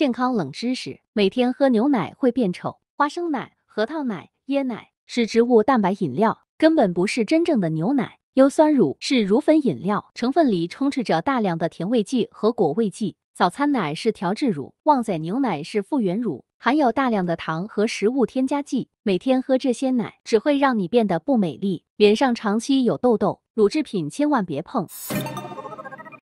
健康冷知识：每天喝牛奶会变丑。花生奶、核桃奶、椰奶是植物蛋白饮料，根本不是真正的牛奶。优酸乳是乳粉饮料，成分里充斥着大量的甜味剂和果味剂。早餐奶是调制乳，旺仔牛奶是复原乳，含有大量的糖和食物添加剂。每天喝这些奶，只会让你变得不美丽。脸上长期有痘痘，乳制品千万别碰。